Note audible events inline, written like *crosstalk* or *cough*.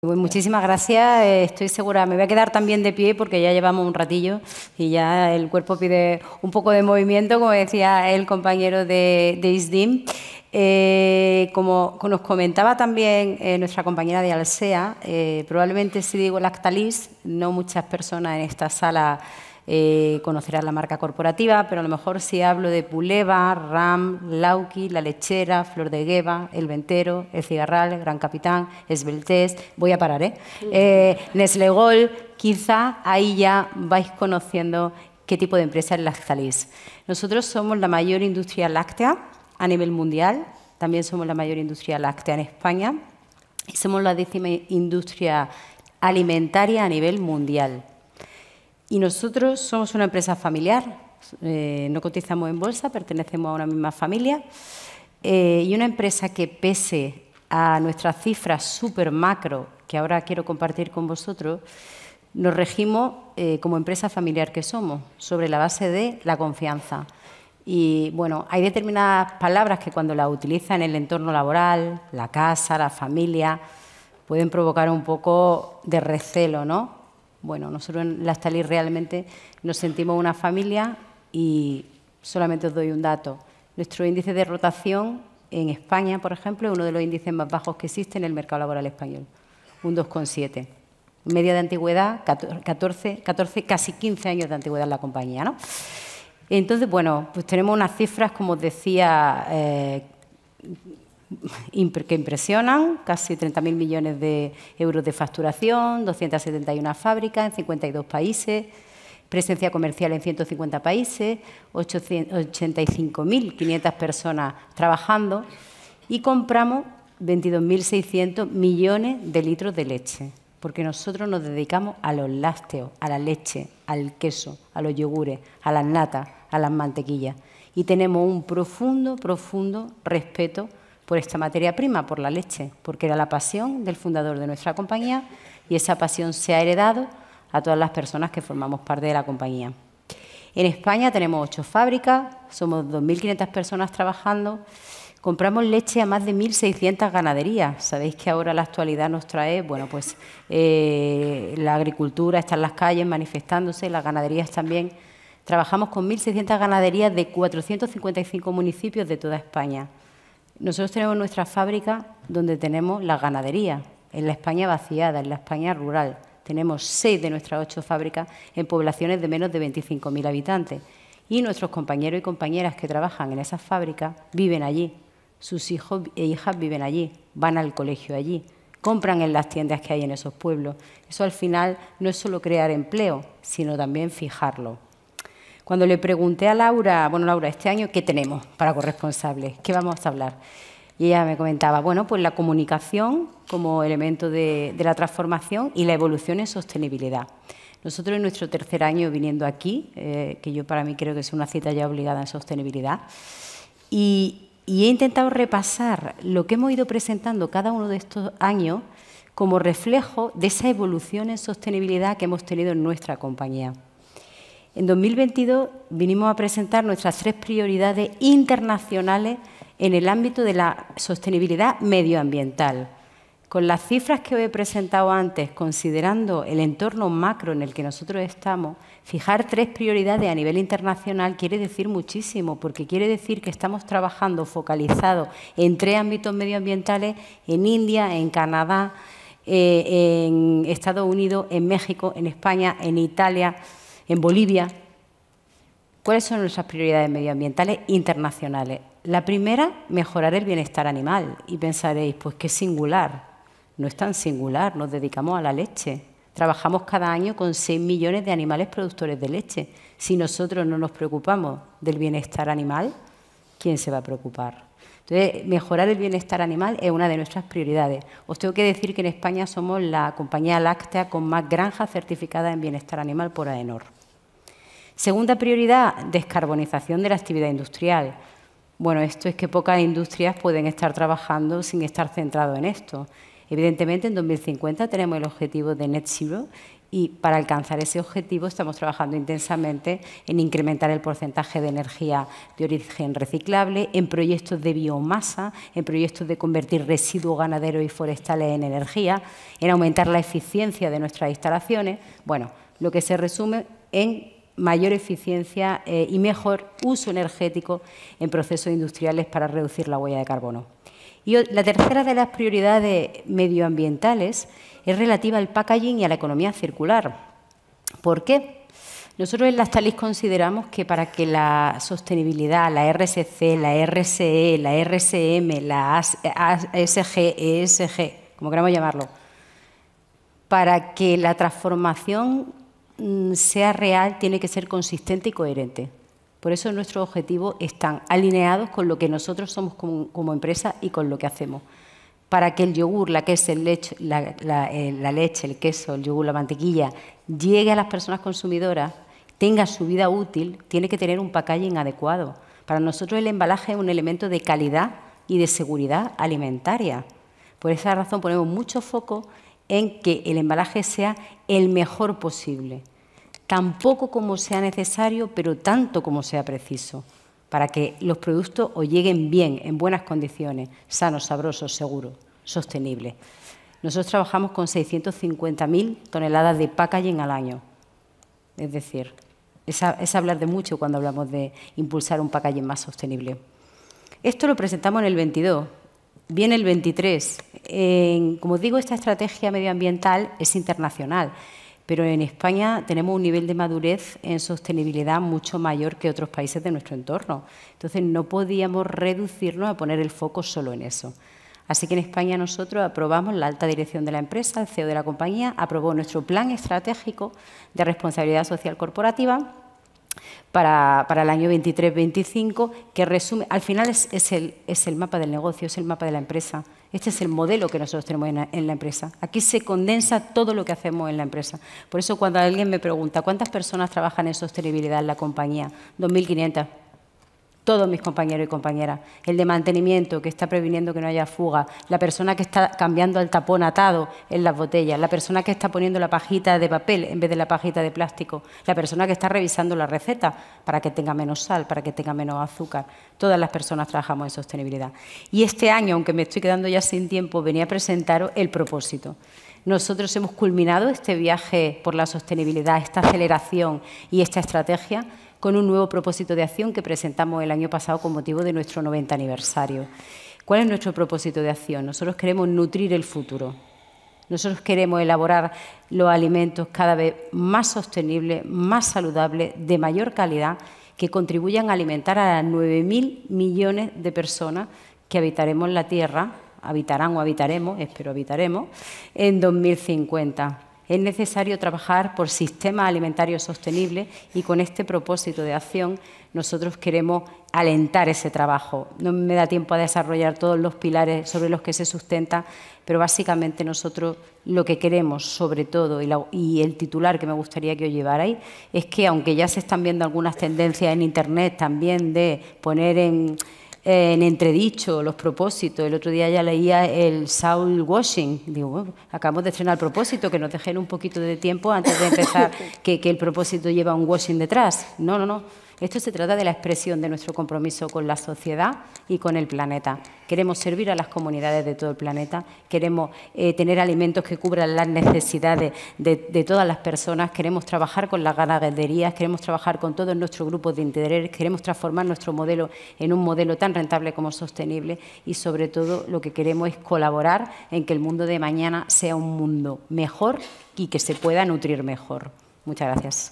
Pues muchísimas gracias, eh, estoy segura, me voy a quedar también de pie porque ya llevamos un ratillo y ya el cuerpo pide un poco de movimiento, como decía el compañero de, de ISDIM. Eh, como nos comentaba también eh, nuestra compañera de Alsea, probablemente si digo lactalis, no muchas personas en esta sala eh, conocerás la marca corporativa, pero a lo mejor si hablo de Puleva, Ram, Lauki, La Lechera, Flor de Gueva, El Ventero, El Cigarral, Gran Capitán, Esbeltés, voy a parar, ¿eh? eh quizá ahí ya vais conociendo qué tipo de empresa es Lactalis. Nosotros somos la mayor industria láctea a nivel mundial, también somos la mayor industria láctea en España y somos la décima industria alimentaria a nivel mundial. Y nosotros somos una empresa familiar, eh, no cotizamos en bolsa, pertenecemos a una misma familia. Eh, y una empresa que pese a nuestras cifras súper macro, que ahora quiero compartir con vosotros, nos regimos eh, como empresa familiar que somos, sobre la base de la confianza. Y bueno, hay determinadas palabras que cuando las utiliza en el entorno laboral, la casa, la familia, pueden provocar un poco de recelo, ¿no? Bueno, nosotros en la Talís realmente nos sentimos una familia y solamente os doy un dato. Nuestro índice de rotación en España, por ejemplo, es uno de los índices más bajos que existe en el mercado laboral español, un 2,7. Media de antigüedad, 14, casi 15 años de antigüedad en la compañía. Entonces, bueno, pues tenemos unas cifras, como os decía, eh, que impresionan, casi 30.000 millones de euros de facturación, 271 fábricas en 52 países, presencia comercial en 150 países, 85.500 personas trabajando y compramos 22.600 millones de litros de leche, porque nosotros nos dedicamos a los lácteos, a la leche, al queso, a los yogures, a las natas, a las mantequillas y tenemos un profundo, profundo respeto por esta materia prima, por la leche, porque era la pasión del fundador de nuestra compañía y esa pasión se ha heredado a todas las personas que formamos parte de la compañía. En España tenemos ocho fábricas, somos 2.500 personas trabajando, compramos leche a más de 1.600 ganaderías. Sabéis que ahora la actualidad nos trae, bueno, pues eh, la agricultura está en las calles manifestándose, las ganaderías también. Trabajamos con 1.600 ganaderías de 455 municipios de toda España. Nosotros tenemos nuestra fábrica donde tenemos la ganadería, en la España vaciada, en la España rural. Tenemos seis de nuestras ocho fábricas en poblaciones de menos de 25.000 habitantes. Y nuestros compañeros y compañeras que trabajan en esas fábricas viven allí. Sus hijos e hijas viven allí, van al colegio allí, compran en las tiendas que hay en esos pueblos. Eso al final no es solo crear empleo, sino también fijarlo. Cuando le pregunté a Laura, bueno, Laura, este año, ¿qué tenemos para corresponsables? ¿Qué vamos a hablar? Y ella me comentaba, bueno, pues la comunicación como elemento de, la transformación y la evolución en sostenibilidad. Nosotros en nuestro tercer año viniendo aquí, eh, que yo para mí creo que es una cita ya obligada en sostenibilidad, y, he intentado repasar lo que hemos ido presentando cada uno de estos años como reflejo de esa evolución en sostenibilidad que hemos tenido en nuestra compañía. En 2022 vinimos a presentar nuestras tres prioridades internacionales en el ámbito de la sostenibilidad medioambiental. Con las cifras que os he presentado antes, considerando el entorno macro en el que nosotros estamos, fijar tres prioridades a nivel internacional quiere decir muchísimo, porque quiere decir que estamos trabajando focalizado en tres ámbitos medioambientales, en India, en Canadá, eh, en Estados Unidos, en México, en España, en Italia en Bolivia. ¿Cuáles son nuestras prioridades medioambientales internacionales? La primera, mejorar el bienestar animal. Y pensaréis, pues qué singular. No es tan singular, nos dedicamos a la leche. Trabajamos cada año con 6 millones de animales productores de leche. Si nosotros no nos preocupamos del bienestar animal, ¿quién se va a preocupar? Entonces, mejorar el bienestar animal es una de nuestras prioridades. Os tengo que decir que en España somos la compañía láctea con más granjas certificadas en bienestar animal por AENOR. Segunda prioridad, descarbonización de la actividad industrial. Bueno, esto es que pocas industrias pueden estar trabajando sin estar centrado en esto. Evidentemente, en 2050 tenemos el objetivo de net zero y para alcanzar ese objetivo estamos trabajando intensamente en incrementar el porcentaje de energía de origen reciclable, en proyectos de biomasa, en proyectos de convertir residuos ganaderos y forestales en energía, en aumentar la eficiencia de nuestras instalaciones. Bueno, lo que se resume en mayor eficiencia eh, y mejor uso energético en procesos industriales para reducir la huella de carbono. Y la tercera de las prioridades medioambientales es relativa al packaging y a la economía circular. ¿Por qué? Nosotros en las TALIS consideramos que para que la sostenibilidad, la RSC, la RSE, la RSM, la ASG, ESG, como queramos llamarlo, para que la transformación Mm, sea real tiene que ser consistente y coherente. Por eso nuestros objetivos están alineados con lo que nosotros somos como, empresa y con lo que hacemos. Para que el yogur, la, queso, el leche, la, eh, la leche, el queso, el yogur, la mantequilla, llegue a las personas consumidoras, tenga su vida útil, tiene que tener un packaging adecuado. Para nosotros el embalaje es un elemento de calidad y de seguridad alimentaria. Por esa razón ponemos mucho foco en que el embalaje sea el mejor posible, tampoco como sea necesario, pero tanto como sea preciso, para que los productos os lleguen bien, en buenas condiciones, sanos, sabrosos, seguros, sostenibles. Nosotros trabajamos con 650.000 toneladas de packaging al año. Es decir, es, es, hablar de mucho cuando hablamos de impulsar un packaging más sostenible. Esto lo presentamos en el 22 viene el 23. En, como digo, esta estrategia medioambiental es internacional, pero en España tenemos un nivel de madurez en sostenibilidad mucho mayor que otros países de nuestro entorno. Entonces, no podíamos reducirnos a poner el foco solo en eso. Así que en España nosotros aprobamos, la alta dirección de la empresa, el CEO de la compañía, aprobó nuestro plan estratégico de responsabilidad social corporativa para, para el año 23-25, que resume, al final es, es, el, es el mapa del negocio, es el mapa de la empresa. Este es el modelo que nosotros tenemos en la, en la, empresa. Aquí se condensa todo lo que hacemos en la empresa. Por eso cuando alguien me pregunta, ¿cuántas personas trabajan en sostenibilidad en la compañía? 2.500 todos mis compañeros y compañeras, el de mantenimiento que está previniendo que no haya fuga, la persona que está cambiando el tapón atado en las botellas, la persona que está poniendo la pajita de papel en vez de la pajita de plástico, la persona que está revisando la receta para que tenga menos sal, para que tenga menos azúcar. Todas las personas trabajamos en sostenibilidad. Y este año, aunque me estoy quedando ya sin tiempo, venía a presentaros el propósito. Nosotros hemos culminado este viaje por la sostenibilidad, esta aceleración y esta estrategia con un nuevo propósito de acción que presentamos el año pasado con motivo de nuestro 90 aniversario. ¿Cuál es nuestro propósito de acción? Nosotros queremos nutrir el futuro. Nosotros queremos elaborar los alimentos cada vez más sostenibles, más saludables, de mayor calidad, que contribuyan a alimentar a las 9.000 millones de personas que habitaremos la Tierra, habitarán o habitaremos, espero habitaremos, en 2050 es necesario trabajar por sistemas alimentarios sostenibles y con este propósito de acción nosotros queremos alentar ese trabajo. No me da tiempo a desarrollar todos los pilares sobre los que se sustenta, pero básicamente nosotros lo que queremos sobre todo y, y el titular que me gustaría que os llevarais es que aunque ya se están viendo algunas tendencias en Internet también de poner en en entredicho los propósitos. El otro día ya leía el Saul Washing. Digo, acabamos de estrenar el propósito, que nos dejen un poquito de tiempo antes de empezar, *laughs* que, que el propósito lleva un washing detrás. No, no, no. Esto se trata de la expresión de nuestro compromiso con la sociedad y con el planeta. Queremos servir a las comunidades de todo el planeta, queremos eh, tener alimentos que cubran las necesidades de, de todas las personas, queremos trabajar con las ganaderías, queremos trabajar con todos nuestros grupos de interés, queremos transformar nuestro modelo en un modelo tan rentable como sostenible y sobre todo lo que queremos es colaborar en que el mundo de mañana sea un mundo mejor y que se pueda nutrir mejor. Muchas gracias.